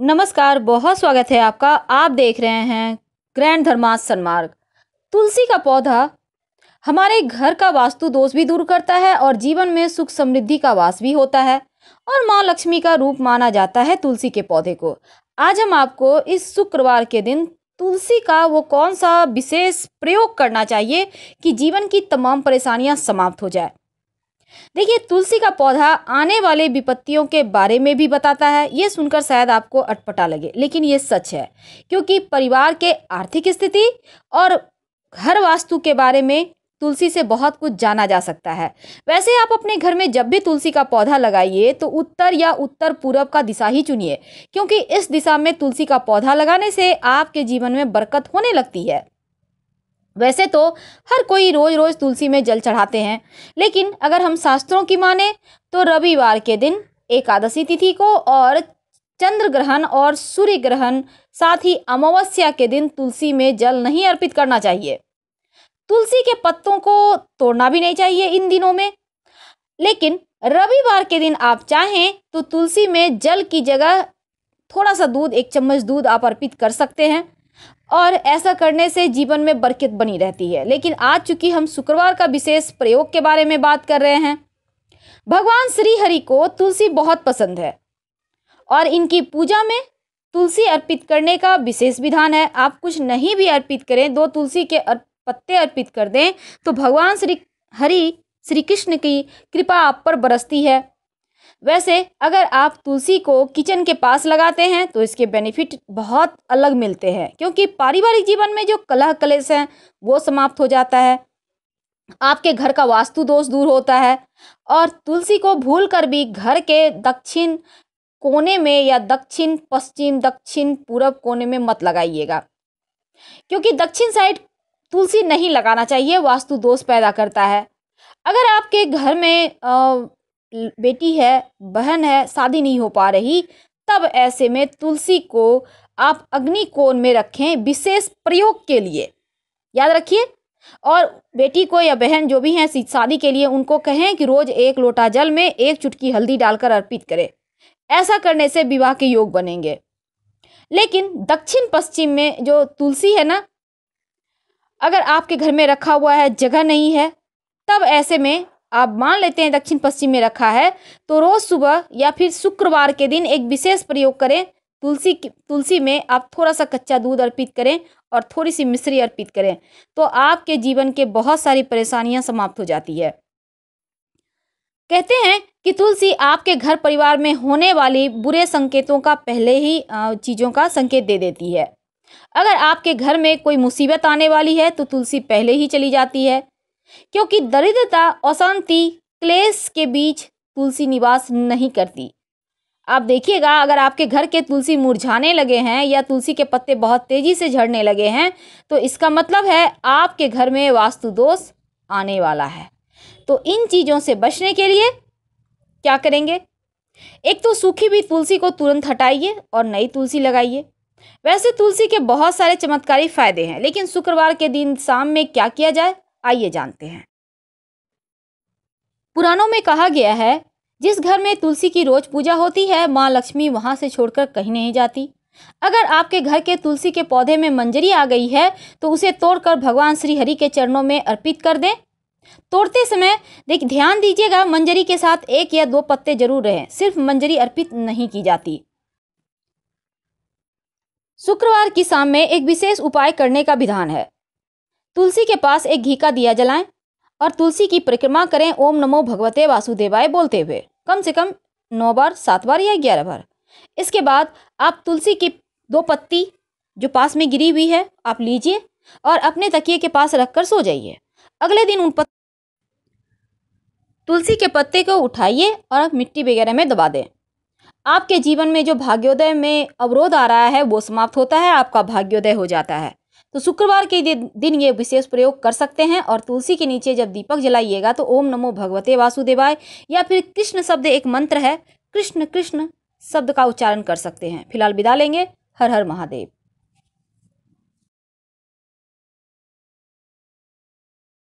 नमस्कार बहुत स्वागत है आपका आप देख रहे हैं ग्रैंड धर्मास सन्मार्ग तुलसी का पौधा हमारे घर का वास्तु दोष भी दूर करता है और जीवन में सुख समृद्धि का वास भी होता है और माँ लक्ष्मी का रूप माना जाता है तुलसी के पौधे को आज हम आपको इस शुक्रवार के दिन तुलसी का वो कौन सा विशेष प्रयोग करना चाहिए कि जीवन की तमाम परेशानियाँ समाप्त हो जाए देखिए तुलसी का पौधा आने वाले विपत्तियों के बारे में भी बताता है ये सुनकर शायद आपको अटपटा लगे लेकिन ये सच है क्योंकि परिवार के आर्थिक स्थिति और घर वास्तु के बारे में तुलसी से बहुत कुछ जाना जा सकता है वैसे आप अपने घर में जब भी तुलसी का पौधा लगाइए तो उत्तर या उत्तर पूर्व का दिशा ही चुनिए क्योंकि इस दिशा में तुलसी का पौधा लगाने से आपके जीवन में बरकत होने लगती है वैसे तो हर कोई रोज रोज तुलसी में जल चढ़ाते हैं लेकिन अगर हम शास्त्रों की माने तो रविवार के दिन एकादशी तिथि को और चंद्र ग्रहण और सूर्य ग्रहण साथ ही अमावस्या के दिन तुलसी में जल नहीं अर्पित करना चाहिए तुलसी के पत्तों को तोड़ना भी नहीं चाहिए इन दिनों में लेकिन रविवार के दिन आप चाहें तो तुलसी में जल की जगह थोड़ा सा दूध एक चम्मच दूध आप अर्पित कर सकते हैं और ऐसा करने से जीवन में बरकत बनी रहती है लेकिन आज चूंकि हम शुक्रवार का विशेष प्रयोग के बारे में बात कर रहे हैं भगवान श्री हरि को तुलसी बहुत पसंद है और इनकी पूजा में तुलसी अर्पित करने का विशेष विधान है आप कुछ नहीं भी अर्पित करें दो तुलसी के अर्प, पत्ते अर्पित कर दें तो भगवान श्री हरि श्री कृष्ण की कृपा आप पर बरसती है वैसे अगर आप तुलसी को किचन के पास लगाते हैं तो इसके बेनिफिट बहुत अलग मिलते हैं क्योंकि पारिवारिक जीवन में जो कलह कलेश हैं वो समाप्त हो जाता है आपके घर का वास्तु दोष दूर होता है और तुलसी को भूल कर भी घर के दक्षिण कोने में या दक्षिण पश्चिम दक्षिण पूर्व कोने में मत लगाइएगा क्योंकि दक्षिण साइड तुलसी नहीं लगाना चाहिए वास्तु दोष पैदा करता है अगर आपके घर में बेटी है बहन है शादी नहीं हो पा रही तब ऐसे में तुलसी को आप अग्नि कोण में रखें विशेष प्रयोग के लिए याद रखिए और बेटी को या बहन जो भी हैं शादी के लिए उनको कहें कि रोज़ एक लोटा जल में एक चुटकी हल्दी डालकर अर्पित करें ऐसा करने से विवाह के योग बनेंगे लेकिन दक्षिण पश्चिम में जो तुलसी है ना अगर आपके घर में रखा हुआ है जगह नहीं है तब ऐसे में आप मान लेते हैं दक्षिण पश्चिम में रखा है तो रोज़ सुबह या फिर शुक्रवार के दिन एक विशेष प्रयोग करें तुलसी तुलसी में आप थोड़ा सा कच्चा दूध अर्पित करें और थोड़ी सी मिश्री अर्पित करें तो आपके जीवन के बहुत सारी परेशानियां समाप्त हो जाती है कहते हैं कि तुलसी आपके घर परिवार में होने वाली बुरे संकेतों का पहले ही चीज़ों का संकेत दे देती है अगर आपके घर में कोई मुसीबत आने वाली है तो तुलसी पहले ही चली जाती है क्योंकि दरिद्रता अशांति क्लेश के बीच तुलसी निवास नहीं करती आप देखिएगा अगर आपके घर के तुलसी मुरझाने लगे हैं या तुलसी के पत्ते बहुत तेज़ी से झड़ने लगे हैं तो इसका मतलब है आपके घर में वास्तु दोष आने वाला है तो इन चीज़ों से बचने के लिए क्या करेंगे एक तो सूखी भी तुलसी को तुरंत हटाइए और नई तुलसी लगाइए वैसे तुलसी के बहुत सारे चमत्कारी फ़ायदे हैं लेकिन शुक्रवार के दिन शाम में क्या किया जाए आइए जानते हैं पुराणों में कहा गया है जिस घर में तुलसी की रोज पूजा होती है माँ लक्ष्मी वहाँ से छोड़कर कहीं नहीं जाती अगर आपके घर के तुलसी के पौधे में मंजरी आ गई है तो उसे तोड़कर भगवान श्री हरि के चरणों में अर्पित कर दें तोड़ते समय देख ध्यान दीजिएगा मंजरी के साथ एक या दो पत्ते जरूर रहे सिर्फ मंजरी अर्पित नहीं की जाती शुक्रवार की शाम में एक विशेष उपाय करने का विधान है तुलसी के पास एक घी का दिया जलाएं और तुलसी की परिक्रमा करें ओम नमो भगवते वासुदेवाय बोलते हुए कम से कम नौ बार सात बार या ग्यारह बार इसके बाद आप तुलसी की दो पत्ती जो पास में गिरी हुई है आप लीजिए और अपने तकिए के पास रखकर सो जाइए अगले दिन उन पत्त तुलसी के पत्ते को उठाइए और आप मिट्टी वगैरह में दबा दें आपके जीवन में जो भाग्योदय में अवरोध आ रहा है वो समाप्त होता है आपका भाग्योदय हो जाता है तो शुक्रवार के दिन ये विशेष प्रयोग कर सकते हैं और तुलसी के नीचे जब दीपक जलाइएगा तो ओम नमो भगवते वासुदेवाय या फिर कृष्ण शब्द एक मंत्र है कृष्ण कृष्ण शब्द का उच्चारण कर सकते हैं फिलहाल विदा लेंगे हर हर महादेव